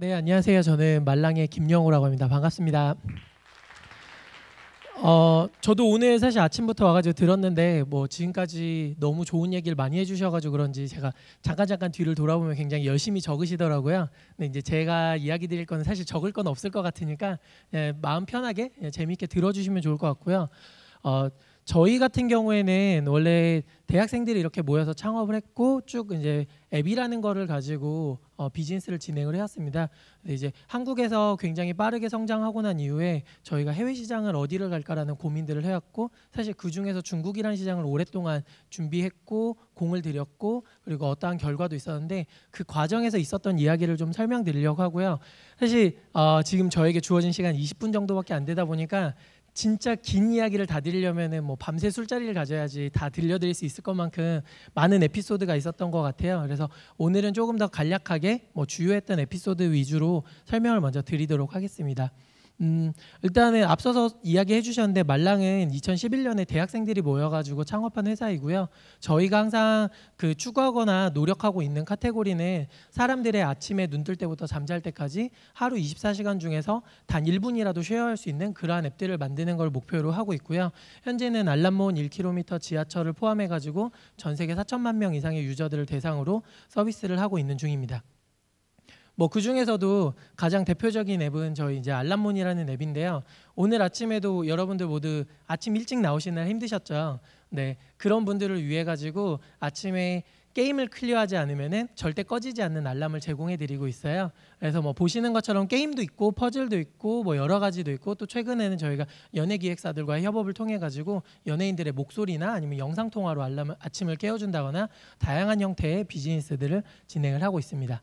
네, 안녕하세요. 저는 말랑의 김영호라고 합니다. 반갑습니다. 어, 저도 오늘 사실 아침부터 와가지고 들었는데 뭐 지금까지 너무 좋은 얘기를 많이 해주셔가지고 그런지 제가 잠깐 잠깐 뒤를 돌아보면 굉장히 열심히 적으시더라고요. 근데 이제 제가 이야기 드릴 거는 사실 적을 건 없을 것 같으니까 예, 마음 편하게 예, 재미있게 들어주시면 좋을 것 같고요. 어, 저희 같은 경우에는 원래 대학생들이 이렇게 모여서 창업을 했고 쭉 이제 앱이라는 거를 가지고 어, 비즈니스를 진행을 해왔습니다. 근데 이제 한국에서 굉장히 빠르게 성장하고 난 이후에 저희가 해외 시장을 어디를 갈까라는 고민들을 해왔고 사실 그 중에서 중국이라는 시장을 오랫동안 준비했고 공을 들였고 그리고 어떠한 결과도 있었는데 그 과정에서 있었던 이야기를 좀 설명드리려고 하고요. 사실 어, 지금 저에게 주어진 시간 20분 정도밖에 안 되다 보니까 진짜 긴 이야기를 다들려면뭐 밤새 술자리를 가져야지 다 들려드릴 수 있을 것만큼 많은 에피소드가 있었던 것 같아요. 그래서 오늘은 조금 더 간략하게 뭐 주요했던 에피소드 위주로 설명을 먼저 드리도록 하겠습니다. 음, 일단은 앞서서 이야기해 주셨는데 말랑은 2011년에 대학생들이 모여가지고 창업한 회사이고요. 저희가 항상 그 추구하거나 노력하고 있는 카테고리는 사람들의 아침에 눈뜰 때부터 잠잘 때까지 하루 24시간 중에서 단 1분이라도 쉐어할수 있는 그러한 앱들을 만드는 걸 목표로 하고 있고요. 현재는 알람몬 1km 지하철을 포함해가지고 전 세계 4천만 명 이상의 유저들을 대상으로 서비스를 하고 있는 중입니다. 뭐그 중에서도 가장 대표적인 앱은 저희 이제 알람몬이라는 앱인데요. 오늘 아침에도 여러분들 모두 아침 일찍 나오시느라 힘드셨죠. 네 그런 분들을 위해 가지고 아침에 게임을 클리어하지 않으면은 절대 꺼지지 않는 알람을 제공해 드리고 있어요. 그래서 뭐 보시는 것처럼 게임도 있고 퍼즐도 있고 뭐 여러 가지도 있고 또 최근에는 저희가 연예 기획사들과 협업을 통해 가지고 연예인들의 목소리나 아니면 영상 통화로 알람 을 아침을 깨워 준다거나 다양한 형태의 비즈니스들을 진행을 하고 있습니다.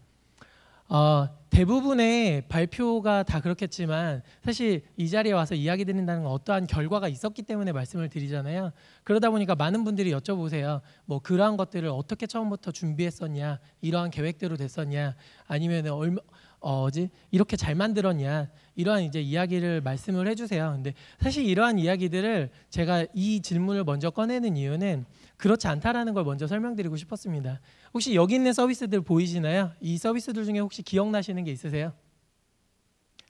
어, 대부분의 발표가 다 그렇겠지만 사실 이 자리에 와서 이야기 드린다는 건 어떠한 결과가 있었기 때문에 말씀을 드리잖아요. 그러다 보니까 많은 분들이 여쭤보세요. 뭐 그러한 것들을 어떻게 처음부터 준비했었냐, 이러한 계획대로 됐었냐, 아니면 얼마 어지 이렇게 잘 만들었냐 이러한 이제 이야기를 말씀을 해주세요. 근데 사실 이러한 이야기들을 제가 이 질문을 먼저 꺼내는 이유는 그렇지 않다라는 걸 먼저 설명드리고 싶었습니다. 혹시 여기 있는 서비스들 보이시나요? 이 서비스들 중에 혹시 기억나시는 게 있으세요?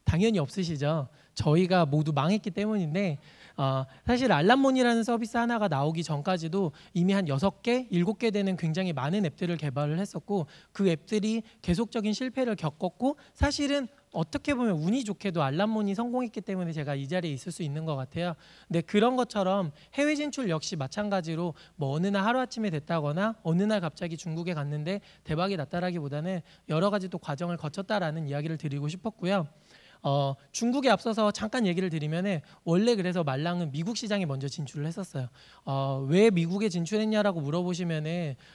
당연히 없으시죠. 저희가 모두 망했기 때문인데 어, 사실 알람몬이라는 서비스 하나가 나오기 전까지도 이미 한 6개, 7개 되는 굉장히 많은 앱들을 개발을 했었고 그 앱들이 계속적인 실패를 겪었고 사실은 어떻게 보면 운이 좋게도 알람몬이 성공했기 때문에 제가 이 자리에 있을 수 있는 것 같아요. 근데 그런 것처럼 해외 진출 역시 마찬가지로 뭐 어느 날 하루아침에 됐다거나 어느 날 갑자기 중국에 갔는데 대박이 났다라기보다는 여러 가지 또 과정을 거쳤다라는 이야기를 드리고 싶었고요. 어, 중국에 앞서서 잠깐 얘기를 드리면 원래 그래서 말랑은 미국 시장에 먼저 진출을 했었어요. 어, 왜 미국에 진출했냐라고 물어보시면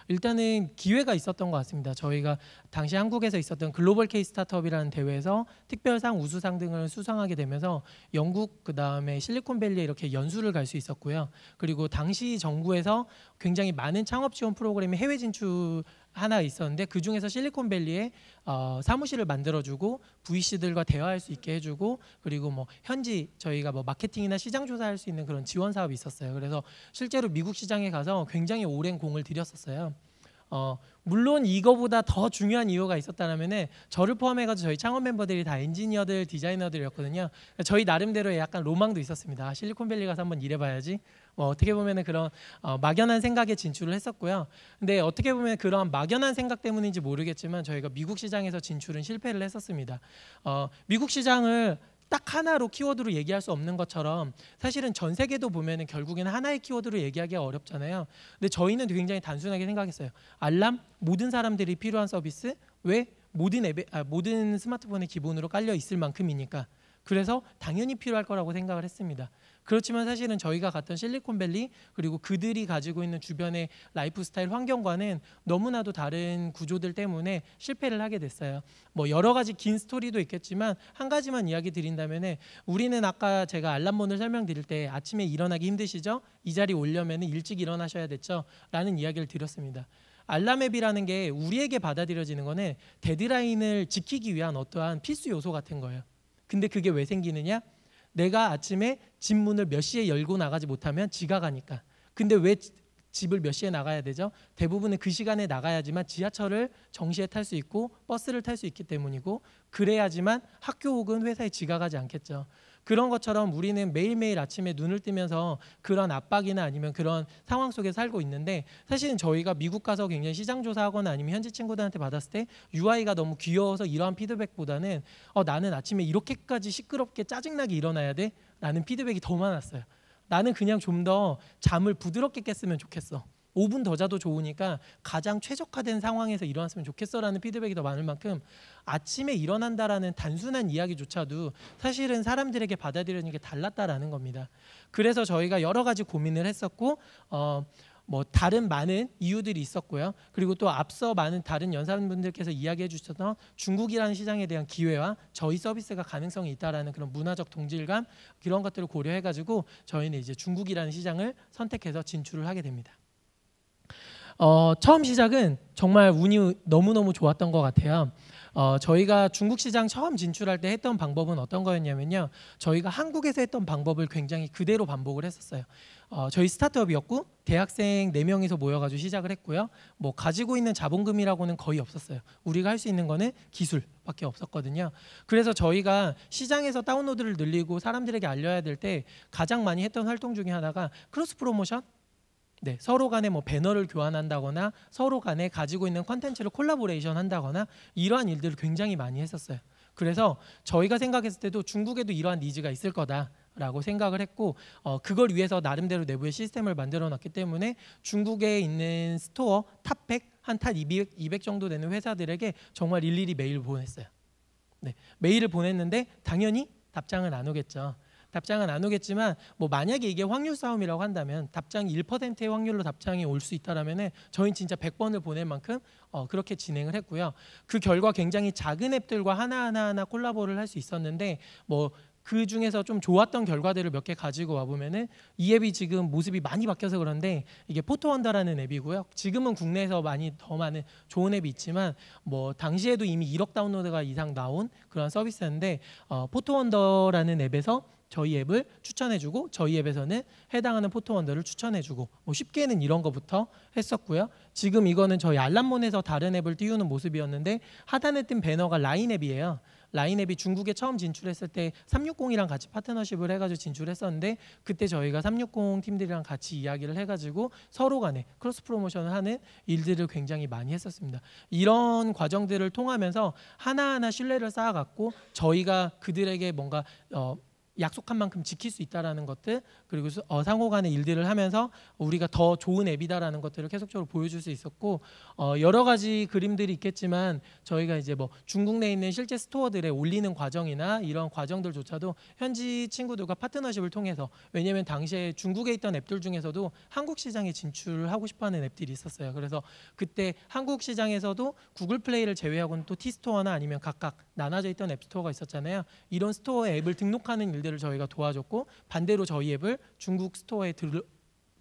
일단은 기회가 있었던 것 같습니다. 저희가 당시 한국에서 있었던 글로벌 케이 스타트업이라는 대회에서 특별상 우수상 등을 수상하게 되면서 영국 그 다음에 실리콘밸리에 이렇게 연수를 갈 수 있었고요. 그리고 당시 정부에서 굉장히 많은 창업 지원 프로그램이 해외 진출 하나 있었는데 그 중에서 실리콘밸리에 어, 사무실을 만들어주고 VC들과 대화할 수 있게 해주고 그리고 뭐 현지 저희가 뭐 마케팅이나 시장 조사할 수 있는 그런 지원 사업이 있었어요. 그래서 실제로 미국 시장에 가서 굉장히 오랜 공을 들였었어요. 어, 물론 이거보다 더 중요한 이유가 있었다면 저를 포함해가지고 저희 창업 멤버들이 다 엔지니어들, 디자이너들이었거든요. 그러니까 저희 나름대로의 약간 로망도 있었습니다. 실리콘밸리 가서 한번 일해봐야지. 뭐 어떻게 보면 그런 어, 막연한 생각에 진출을 했었고요. 근데 어떻게 보면 그런 막연한 생각 때문인지 모르겠지만 저희가 미국 시장에서 진출은 실패를 했었습니다. 어, 미국 시장을 딱 하나로 키워드로 얘기할 수 없는 것처럼 사실은 전 세계도 보면은 결국에는 하나의 키워드로 얘기하기가 어렵잖아요. 근데 저희는 굉장히 단순하게 생각했어요. 알람 모든 사람들이 필요한 서비스 왜 모든 앱에 아, 모든 스마트폰의 기본으로 깔려 있을 만큼이니까. 그래서 당연히 필요할 거라고 생각을 했습니다. 그렇지만 사실은 저희가 갔던 실리콘밸리 그리고 그들이 가지고 있는 주변의 라이프스타일 환경과는 너무나도 다른 구조들 때문에 실패를 하게 됐어요. 뭐 여러 가지 긴 스토리도 있겠지만 한 가지만 이야기 드린다면 우리는 아까 제가 알람몬을 설명드릴 때 아침에 일어나기 힘드시죠? 이 자리 에 오려면 일찍 일어나셔야 됐죠? 라는 이야기를 드렸습니다. 알람앱이라는 게 우리에게 받아들여지는 거는 데드라인을 지키기 위한 어떠한 필수 요소 같은 거예요. 근데 그게 왜 생기느냐? 내가 아침에 집 문을 몇 시에 열고 나가지 못하면 지각하니까 근데 왜 집을 몇 시에 나가야 되죠? 대부분은 그 시간에 나가야지만 지하철을 정시에 탈 수 있고 버스를 탈 수 있기 때문이고 그래야지만 학교 혹은 회사에 지각하지 않겠죠. 그런 것처럼 우리는 매일매일 아침에 눈을 뜨면서 그런 압박이나 아니면 그런 상황 속에 살고 있는데 사실은 저희가 미국 가서 굉장히 시장 조사하거나 아니면 현지 친구들한테 받았을 때 UI가 너무 귀여워서 이러한 피드백보다는 어, 나는 아침에 이렇게까지 시끄럽게 짜증나게 일어나야 돼? 라는 피드백이 더 많았어요. 나는 그냥 좀 더 잠을 부드럽게 깼으면 좋겠어. 5분 더 자도 좋으니까 가장 최적화된 상황에서 일어났으면 좋겠어라는 피드백이 더 많을 만큼 아침에 일어난다라는 단순한 이야기조차도 사실은 사람들에게 받아들여지는게 달랐다라는 겁니다. 그래서 저희가 여러 가지 고민을 했었고 어, 뭐 다른 많은 이유들이 있었고요. 그리고 또 앞서 많은 다른 연사분들께서 이야기해 주셨던 중국이라는 시장에 대한 기회와 저희 서비스가 가능성이 있다라는 그런 문화적 동질감 그런 것들을 고려해 가지고 저희는 이제 중국이라는 시장을 선택해서 진출을 하게 됩니다. 어, 처음 시작은 정말 운이 너무너무 좋았던 것 같아요. 어, 저희가 중국 시장 처음 진출할 때 했던 방법은 어떤 거였냐면요. 저희가 한국에서 했던 방법을 굉장히 그대로 반복을 했었어요. 어, 저희 스타트업이었고 대학생 4명이서 모여가지고 시작을 했고요. 뭐 가지고 있는 자본금이라고는 거의 없었어요. 우리가 할 수 있는 거는 기술밖에 없었거든요. 그래서 저희가 시장에서 다운로드를 늘리고 사람들에게 알려야 될 때 가장 많이 했던 활동 중에 하나가 크로스 프로모션 네, 서로 간에 뭐 배너를 교환한다거나 서로 간에 가지고 있는 컨텐츠를 콜라보레이션 한다거나 이러한 일들을 굉장히 많이 했었어요. 그래서 저희가 생각했을 때도 중국에도 이러한 니즈가 있을 거다라고 생각을 했고 어, 그걸 위해서 나름대로 내부의 시스템을 만들어 놨기 때문에 중국에 있는 스토어 탑 100 한탑 200, 200 정도 되는 회사들에게 정말 일일이 메일 을 보냈어요. 네, 메일을 보냈는데 당연히 답장을안 오겠죠. 답장은 안 오겠지만 뭐 만약에 이게 확률 싸움이라고 한다면 답장 1%의 확률로 답장이 올 수 있다라면은 저희 진짜 100번을 보낼 만큼 어 그렇게 진행을 했고요. 그 결과 굉장히 작은 앱들과 하나하나 하나 콜라보를 할 수 있었는데 뭐 그 중에서 좀 좋았던 결과들을 몇 개 가지고 와보면은 이 앱이 지금 모습이 많이 바뀌어서 그런데 이게 포토원더라는 앱이고요. 지금은 국내에서 많이 더 많은 좋은 앱이 있지만 뭐 당시에도 이미 1억 다운로드가 이상 나온 그런 서비스였는데 어, 포토원더라는 앱에서 저희 앱을 추천해주고 저희 앱에서는 해당하는 포토원더를 추천해주고 뭐 쉽게는 이런 것부터 했었고요. 지금 이거는 저희 알람몬에서 다른 앱을 띄우는 모습이었는데 하단에 뜬 배너가 라인 앱이에요. 라인 앱이 중국에 처음 진출했을 때 360이랑 같이 파트너십을 해가지고 진출했었는데 그때 저희가 360 팀들이랑 같이 이야기를 해가지고 서로 간에 크로스 프로모션을 하는 일들을 굉장히 많이 했었습니다. 이런 과정들을 통하면서 하나하나 신뢰를 쌓아갔고 저희가 그들에게 뭔가 어, 약속한 만큼 지킬 수 있다라는 것들 그리고 어, 상호 간의 일들을 하면서 우리가 더 좋은 앱이다라는 것들을 계속적으로 보여줄 수 있었고 어, 여러 가지 그림들이 있겠지만 저희가 이제 뭐 중국 내에 있는 실제 스토어들에 올리는 과정이나 이런 과정들조차도 현지 친구들과 파트너십을 통해서 왜냐하면 당시에 중국에 있던 앱들 중에서도 한국 시장에 진출을 하고 싶어하는 앱들이 있었어요. 그래서 그때 한국 시장에서도 구글 플레이를 제외하고는 또 티스토어나 아니면 각각 나눠져 있던 앱스토어가 있었잖아요. 이런 스토어 앱을 등록하는 일들 업체들 저희가 도와줬고 반대로 저희 앱을 중국 스토어에 들,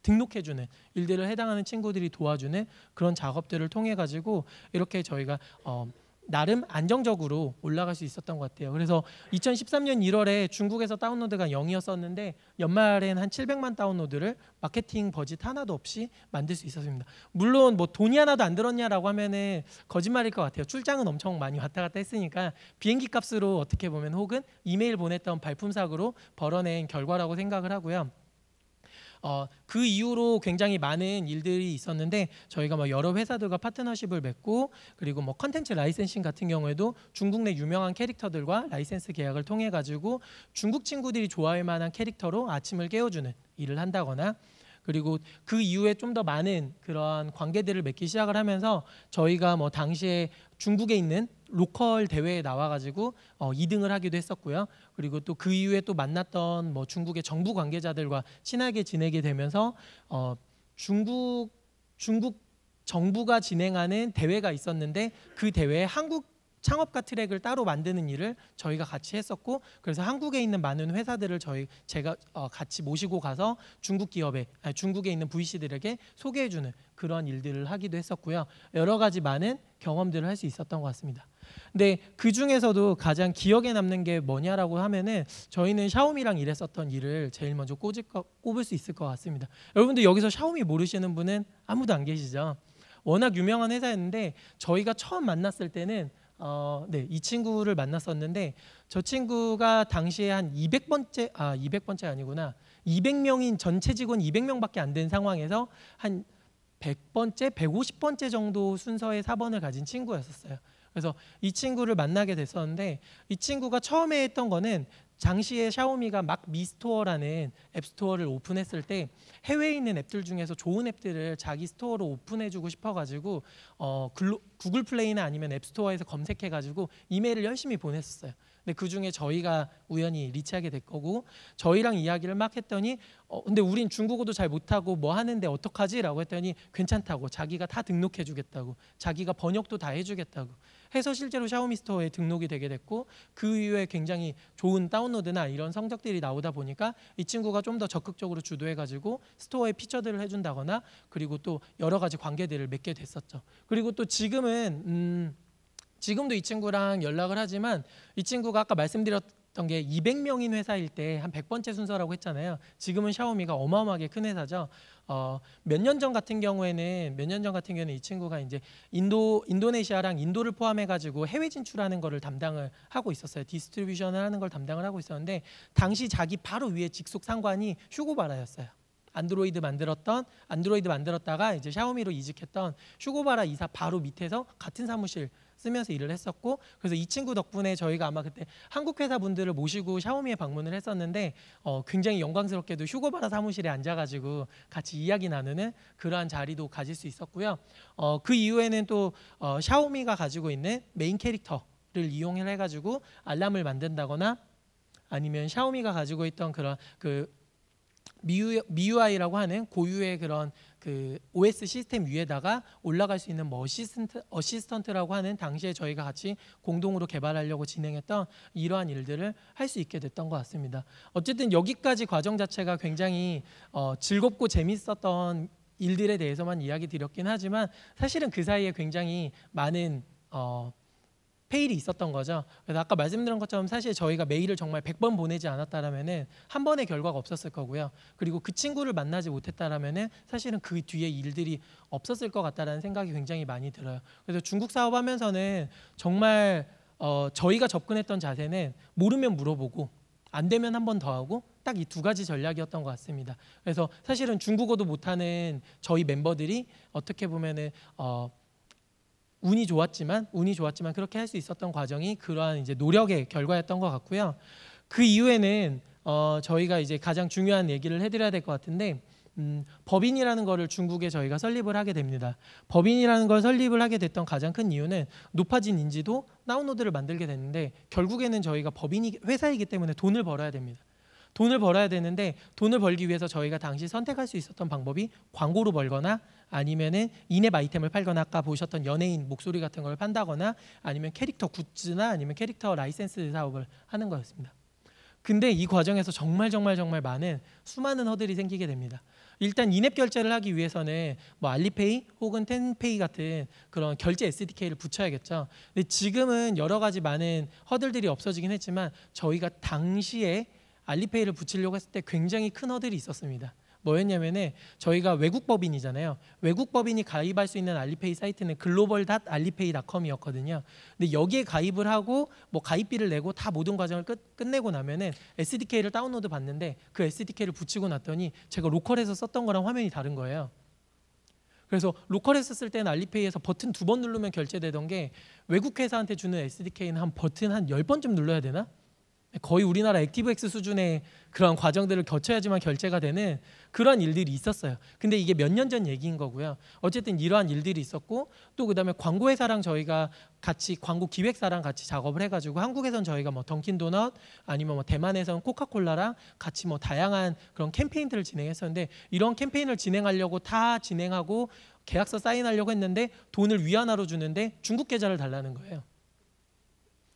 등록해주는 일들을 해당하는 친구들이 도와주는 그런 작업들을 통해 가지고 이렇게 저희가 어, 나름 안정적으로 올라갈 수 있었던 것 같아요. 그래서 2013년 1월에 중국에서 다운로드가 0이었었는데 연말엔 한 700만 다운로드를 마케팅 버짓 하나도 없이 만들 수 있었습니다. 물론 뭐 돈이 하나도 안 들었냐라고 하면은 거짓말일 것 같아요. 출장은 엄청 많이 왔다 갔다 했으니까 비행기 값으로 어떻게 보면 혹은 이메일 보냈던 발품사고로 벌어낸 결과라고 생각을 하고요. 어, 그 이후로 굉장히 많은 일들이 있었는데 저희가 뭐 여러 회사들과 파트너십을 맺고 그리고 뭐 컨텐츠 라이센싱 같은 경우에도 중국 내 유명한 캐릭터들과 라이센스 계약을 통해 가지고 중국 친구들이 좋아할 만한 캐릭터로 아침을 깨워주는 일을 한다거나 그리고 그 이후에 좀 더 많은 그러한 관계들을 맺기 시작을 하면서 저희가 뭐 당시에 중국에 있는 로컬 대회에 나와가지고 어, 2등을 하기도 했었고요. 그리고 또 그 이후에 또 만났던 뭐 중국의 정부 관계자들과 친하게 지내게 되면서 어, 중국 중국 정부가 진행하는 대회가 있었는데 그 대회에 한국 창업가 트랙을 따로 만드는 일을 저희가 같이 했었고 그래서 한국에 있는 많은 회사들을 저희 제가 어, 같이 모시고 가서 중국 기업에 아니, 중국에 있는 VC들에게 소개해주는 그런 일들을 하기도 했었고요 여러 가지 많은 경험들을 할 수 있었던 것 같습니다. 근데 그 중에서도 가장 기억에 남는 게 뭐냐라고 하면은 저희는 샤오미랑 일했었던 일을 제일 먼저 꽂을 거, 꼽을 수 있을 것 같습니다. 여러분들 여기서 샤오미 모르시는 분은 아무도 안 계시죠? 워낙 유명한 회사였는데 저희가 처음 만났을 때는 어, 네, 이 친구를 만났었는데 저 친구가 당시에 한 200번째 아 200번째 아니구나 200명인 전체 직원 200명밖에 안 된 상황에서 한 100번째 150번째 정도 순서의 사번을 가진 친구였었어요. 그래서 이 친구를 만나게 됐었는데 이 친구가 처음에 했던 거는 장시에 샤오미가 막 미스토어라는 앱스토어를 오픈했을 때 해외에 있는 앱들 중에서 좋은 앱들을 자기 스토어로 오픈해주고 싶어가지고 어, 글로, 구글 플레이나 아니면 앱스토어에서 검색해가지고 이메일을 열심히 보냈었어요. 근데 그 중에 저희가 우연히 리치하게 될 거고 저희랑 이야기를 막 했더니 어, 근데 우린 중국어도 잘 못하고 뭐 하는데 어떡하지? 라고 했더니 괜찮다고 자기가 다 등록해주겠다고 자기가 번역도 다 해주겠다고 해서 실제로 샤오미 스토어에 등록이 되게 됐고 그 이후에 굉장히 좋은 다운로드나 이런 성적들이 나오다 보니까 이 친구가 좀 더 적극적으로 주도해가지고 스토어에 피처들을 해준다거나 그리고 또 여러 가지 관계들을 맺게 됐었죠. 그리고 또 지금은 음, 지금도 이 친구랑 연락을 하지만 이 친구가 아까 말씀드렸 던 했던 게 200명인 회사일 때 한 100번째 순서라고 했잖아요. 지금은 샤오미가 어마어마하게 큰 회사죠. 어, 몇 년 전 같은 경우에는 몇 년 전 같은 경우는 이 친구가 이제 인도 인도네시아랑 인도를 포함해 가지고 해외 진출하는 거를 담당을 하고 있었어요. 디스트리뷰션을 하는 걸 담당을 하고 있었는데 당시 자기 바로 위에 직속 상관이 슈고 바라였어요. 안드로이드 만들었던 안드로이드 만들었다가 이제 샤오미로 이직했던 슈고바라 이사 바로 밑에서 같은 사무실 쓰면서 일을 했었고 그래서 이 친구 덕분에 저희가 아마 그때 한국 회사 분들을 모시고 샤오미에 방문을 했었는데 어, 굉장히 영광스럽게도 휴고바라 사무실에 앉아가지고 같이 이야기 나누는 그러한 자리도 가질 수 있었고요. 어, 그 이후에는 또 어, 샤오미가 가지고 있는 메인 캐릭터를 이용을 해가지고 알람을 만든다거나 아니면 샤오미가 가지고 있던 그런 그 미유, 미유아이라고 하는 고유의 그런 그 OS 시스템 위에다가 올라갈 수 있는 뭐 어시스턴트, 어시스턴트라고 하는 당시에 저희가 같이 공동으로 개발하려고 진행했던 이러한 일들을 할 수 있게 됐던 것 같습니다. 어쨌든 여기까지 과정 자체가 굉장히 어, 즐겁고 재밌었던 일들에 대해서만 이야기 드렸긴 하지만 사실은 그 사이에 굉장히 많은 어, 페일이 있었던 거죠. 그래서 아까 말씀드린 것처럼 사실 저희가 메일을 정말 100번 보내지 않았다라면은 한 번의 결과가 없었을 거고요. 그리고 그 친구를 만나지 못했다라면은 사실은 그 뒤에 일들이 없었을 것 같다라는 생각이 굉장히 많이 들어요. 그래서 중국 사업하면서는 정말 어, 저희가 접근했던 자세는 모르면 물어보고 안 되면 한 번 더 하고 딱 이 두 가지 전략이었던 것 같습니다. 그래서 사실은 중국어도 못하는 저희 멤버들이 어떻게 보면은 어, 운이 좋았지만 운이 좋았지만 그렇게 할 수 있었던 과정이 그러한 이제 노력의 결과였던 것 같고요. 그 이후에는 어, 저희가 이제 가장 중요한 얘기를 해드려야 될 것 같은데 음, 법인이라는 것을 중국에 저희가 설립을 하게 됩니다. 법인이라는 걸 설립을 하게 됐던 가장 큰 이유는 높아진 인지도 다운로드를 만들게 됐는데 결국에는 저희가 법인이 회사이기 때문에 돈을 벌어야 됩니다. 돈을 벌어야 되는데 돈을 벌기 위해서 저희가 당시 선택할 수 있었던 방법이 광고로 벌거나 아니면은 인앱 아이템을 팔거나 아까 보셨던 연예인 목소리 같은 걸 판다거나 아니면 캐릭터 굿즈나 아니면 캐릭터 라이센스 사업을 하는 거였습니다. 근데 이 과정에서 정말 정말 정말 많은 수많은 허들이 생기게 됩니다. 일단 인앱 결제를 하기 위해서는 뭐 알리페이 혹은 텐페이 같은 그런 결제 SDK를 붙여야겠죠. 근데 지금은 여러 가지 많은 허들들이 없어지긴 했지만 저희가 당시에 알리페이를 붙이려고 했을 때 굉장히 큰 허들이 있었습니다. 뭐였냐면은 저희가 외국 법인이잖아요. 외국 법인이 가입할 수 있는 알리페이 사이트는 글로벌 닷 알리페이닷컴이었거든요. 근데 여기에 가입을 하고 뭐 가입비를 내고 다 모든 과정을 끝, 끝내고 나면은 SDK를 다운로드 받는데 그 SDK를 붙이고 났더니 제가 로컬에서 썼던 거랑 화면이 다른 거예요. 그래서 로컬에서 쓸 때는 알리페이에서 버튼 두 번 누르면 결제되던 게 외국 회사한테 주는 SDK는 한 버튼 한 열번쯤 눌러야 되나? 거의 우리나라 액티브엑스 수준의 그런 과정들을 거쳐야지만 결제가 되는 그런 일들이 있었어요. 근데 이게 몇 년 전 얘기인 거고요. 어쨌든 이러한 일들이 있었고 또 그다음에 광고회사랑 저희가 같이 광고 기획사랑 같이 작업을 해가지고 한국에선 저희가 뭐 던킨 도넛 아니면 뭐 대만에선 코카콜라랑 같이 뭐 다양한 그런 캠페인들을 진행했었는데 이런 캠페인을 진행하려고 다 진행하고 계약서 사인하려고 했는데 돈을 위안화로 주는데 중국 계좌를 달라는 거예요.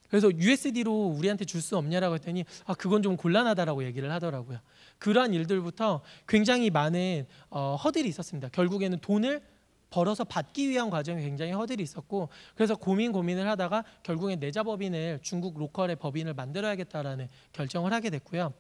그래서 USD로 우리한테 줄 수 없냐라고 했더니 아 그건 좀 곤란하다라고 얘기를 하더라고요. 그러한 일들부터 굉장히 많은 어, 허들이 있었습니다. 결국에는 돈을 벌어서 받기 위한 과정이 굉장히 허들이 있었고 그래서 고민 고민을 하다가 결국엔 내자 법인을 중국 로컬의 법인을 만들어야겠다라는 결정을 하게 됐고요.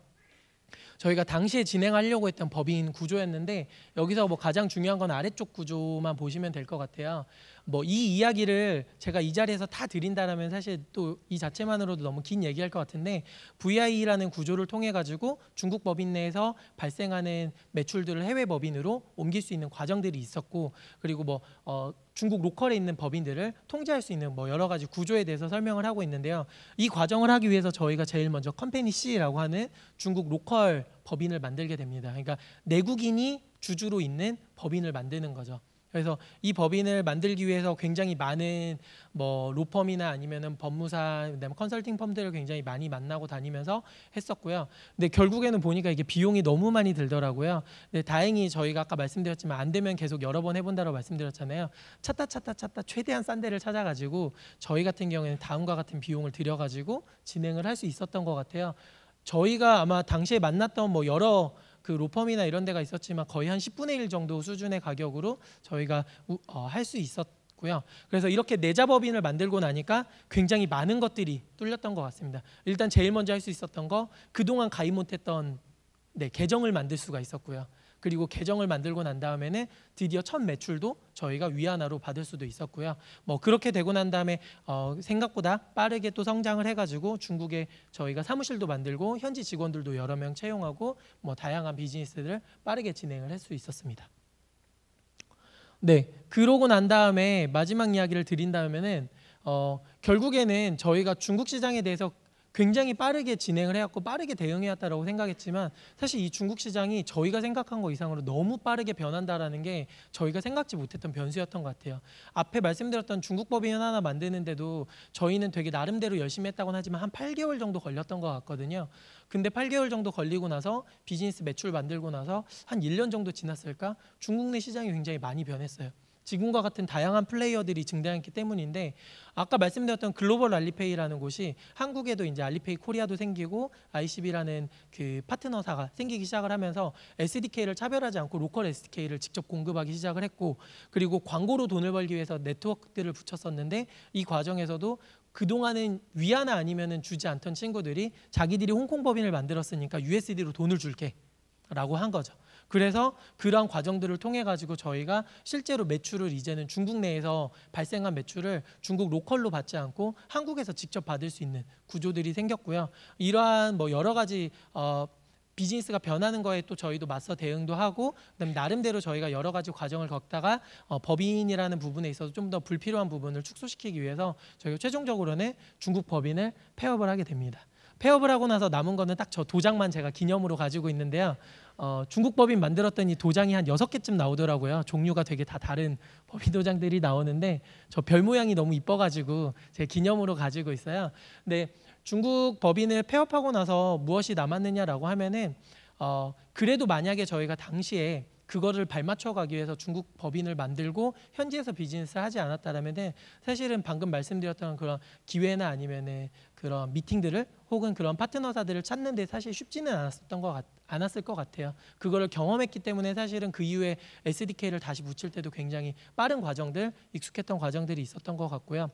저희가 당시에 진행하려고 했던 법인 구조였는데 여기서 뭐 가장 중요한 건 아래쪽 구조만 보시면 될 것 같아요. 뭐 이 이야기를 제가 이 자리에서 다 드린다라면 사실 또 이 자체만으로도 너무 긴 얘기할 것 같은데 VIE라는 구조를 통해 가지고 중국 법인 내에서 발생하는 매출들을 해외 법인으로 옮길 수 있는 과정들이 있었고 그리고 뭐 어, 중국 로컬에 있는 법인들을 통제할 수 있는 뭐 여러 가지 구조에 대해서 설명을 하고 있는데요. 이 과정을 하기 위해서 저희가 제일 먼저 컴페니 C라고 하는 중국 로컬 법인을 만들게 됩니다. 그러니까 내국인이 주주로 있는 법인을 만드는 거죠. 그래서 이 법인을 만들기 위해서 굉장히 많은 뭐 로펌이나 아니면은 법무사 그다음에 컨설팅 펌들을 굉장히 많이 만나고 다니면서 했었고요. 근데 결국에는 보니까 이게 비용이 너무 많이 들더라고요. 근데 다행히 저희가 아까 말씀드렸지만 안 되면 계속 여러 번 해본다고 말씀드렸잖아요. 찾다 찾다 찾다 최대한 싼 데를 찾아가지고 저희 같은 경우에는 다음과 같은 비용을 들여가지고 진행을 할 수 있었던 것 같아요. 저희가 아마 당시에 만났던 뭐 여러 그 로펌이나 이런 데가 있었지만 거의 한 10분의 1 정도 수준의 가격으로 저희가 어, 할수 있었고요. 그래서 이렇게 내자법인을 네 만들고 나니까 굉장히 많은 것들이 뚫렸던 것 같습니다. 일단 제일 먼저 할 수 있었던 거 그동안 가입 못했던 네, 계정을 만들 수가 있었고요. 그리고 계정을 만들고 난 다음에는 드디어 첫 매출도 저희가 위안화로 받을 수도 있었고요. 뭐 그렇게 되고 난 다음에 어 생각보다 빠르게 또 성장을 해가지고 중국에 저희가 사무실도 만들고 현지 직원들도 여러 명 채용하고 뭐 다양한 비즈니스를 빠르게 진행을 할 수 있었습니다. 네, 그러고 난 다음에 마지막 이야기를 드린 다음에는 어 결국에는 저희가 중국 시장에 대해서 굉장히 빠르게 진행을 해왔고 빠르게 대응해왔다라고 생각했지만 사실 이 중국 시장이 저희가 생각한 것 이상으로 너무 빠르게 변한다라는 게 저희가 생각지 못했던 변수였던 것 같아요. 앞에 말씀드렸던 중국법인 하나 만드는데도 저희는 되게 나름대로 열심히 했다고는 하지만 한 8개월 정도 걸렸던 것 같거든요. 근데 8개월 정도 걸리고 나서 비즈니스 매출 만들고 나서 한 1년 정도 지났을까 중국 내 시장이 굉장히 많이 변했어요. 지금과 같은 다양한 플레이어들이 증대했기 때문인데 아까 말씀드렸던 글로벌 알리페이라는 곳이 한국에도 이제 알리페이 코리아도 생기고 ICB라는 그 파트너사가 생기기 시작을 하면서 SDK를 차별하지 않고 로컬 SDK를 직접 공급하기 시작을 했고 그리고 광고로 돈을 벌기 위해서 네트워크들을 붙였었는데 이 과정에서도 그동안은 위안나 아니면은 주지 않던 친구들이 자기들이 홍콩 법인을 만들었으니까 USD로 돈을 줄게 라고 한 거죠. 그래서 그런 과정들을 통해 가지고 저희가 실제로 매출을 이제는 중국 내에서 발생한 매출을 중국 로컬로 받지 않고 한국에서 직접 받을 수 있는 구조들이 생겼고요. 이러한 뭐 여러 가지 어 비즈니스가 변하는 거에 또 저희도 맞서 대응도 하고 그다음에 나름대로 저희가 여러 가지 과정을 겪다가 어, 법인이라는 부분에 있어서 좀 더 불필요한 부분을 축소시키기 위해서 저희가 최종적으로는 중국 법인을 폐업을 하게 됩니다. 폐업을 하고 나서 남은 거는 딱 저 도장만 제가 기념으로 가지고 있는데요. 어, 중국 법인 만들었더니 도장이 한 여섯 개쯤 나오더라고요. 종류가 되게 다 다른 법인 도장들이 나오는데 저 별 모양이 너무 이뻐가지고 제 기념으로 가지고 있어요. 근데 중국 법인을 폐업하고 나서 무엇이 남았느냐라고 하면은 어, 그래도 만약에 저희가 당시에 그거를 발맞춰 가기 위해서 중국 법인을 만들고 현지에서 비즈니스를 하지 않았다라면 사실은 방금 말씀드렸던 그런 기회나 아니면은 그런 미팅들을 혹은 그런 파트너사들을 찾는데 사실 쉽지는 않았었던 것 같, 않았을 것 같아요. 그거를 경험했기 때문에 사실은 그 이후에 SDK를 다시 붙일 때도 굉장히 빠른 과정들, 익숙했던 과정들이 있었던 것 같고요.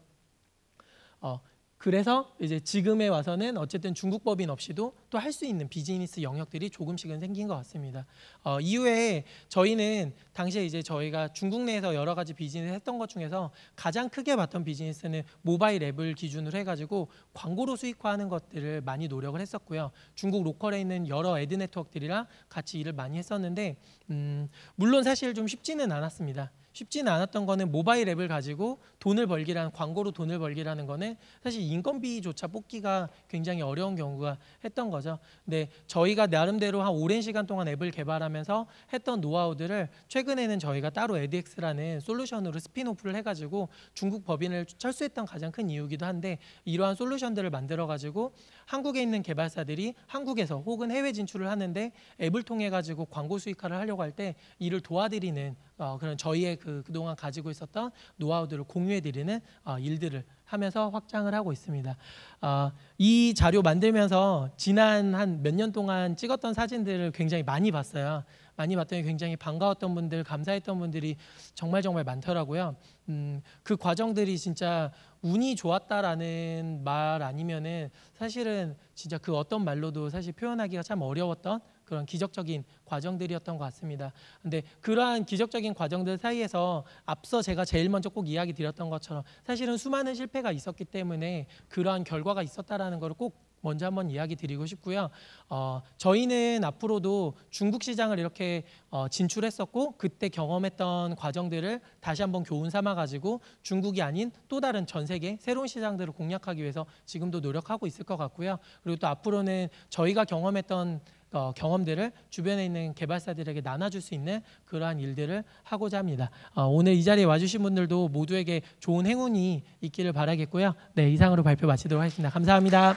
어, 그래서 이제 지금에 와서는 어쨌든 중국 법인 없이도 또 할 수 있는 비즈니스 영역들이 조금씩은 생긴 것 같습니다. 어, 이후에 저희는 당시에 이제 저희가 중국 내에서 여러 가지 비즈니스 했던 것 중에서 가장 크게 봤던 비즈니스는 모바일 앱을 기준으로 해가지고 광고로 수익화하는 것들을 많이 노력을 했었고요. 중국 로컬에 있는 여러 애드 네트워크들이랑 같이 일을 많이 했었는데 음, 물론 사실 좀 쉽지는 않았습니다. 쉽지는 않았던 거는 모바일 앱을 가지고 돈을 벌기라는 광고로 돈을 벌기라는 거는 사실 인건비조차 뽑기가 굉장히 어려운 경우가 했던 거죠. 근데 저희가 나름대로 한 오랜 시간 동안 앱을 개발하면서 했던 노하우들을 최근에는 저희가 따로 에 d x 라는 솔루션으로 스피노프를 해가지고 중국 법인을 철수했던 가장 큰 이유기도 한데 이러한 솔루션들을 만들어가지고 한국에 있는 개발사들이 한국에서 혹은 해외 진출을 하는데 앱을 통해 가지고 광고 수익화를 하려고 할 때 이를 도와드리는 어, 그런 저희의 그 그동안 가지고 있었던 노하우들을 공유해 드리는 어, 일들을 하면서 확장을 하고 있습니다. 어, 이 자료 만들면서 지난 한 몇 년 동안 찍었던 사진들을 굉장히 많이 봤어요. 많이 봤더니 굉장히 반가웠던 분들, 감사했던 분들이 정말 정말 많더라고요. 음, 그 과정들이 진짜 운이 좋았다라는 말 아니면은 사실은 진짜 그 어떤 말로도 사실 표현하기가 참 어려웠던 그런 기적적인 과정들이었던 것 같습니다. 그런데 그러한 기적적인 과정들 사이에서 앞서 제가 제일 먼저 꼭 이야기 드렸던 것처럼 사실은 수많은 실패가 있었기 때문에 그러한 결과가 있었다라는 것을 꼭 먼저 한번 이야기 드리고 싶고요. 어, 저희는 앞으로도 중국 시장을 이렇게 어, 진출했었고 그때 경험했던 과정들을 다시 한번 교훈 삼아 가지고 중국이 아닌 또 다른 전 세계 새로운 시장들을 공략하기 위해서 지금도 노력하고 있을 것 같고요. 그리고 또 앞으로는 저희가 경험했던 어, 경험들을 주변에 있는 개발사들에게 나눠줄 수 있는 그러한 일들을 하고자 합니다. 어, 오늘 이 자리에 와주신 분들도 모두에게 좋은 행운이 있기를 바라겠고요. 네, 이상으로 발표 마치도록 하겠습니다. 감사합니다.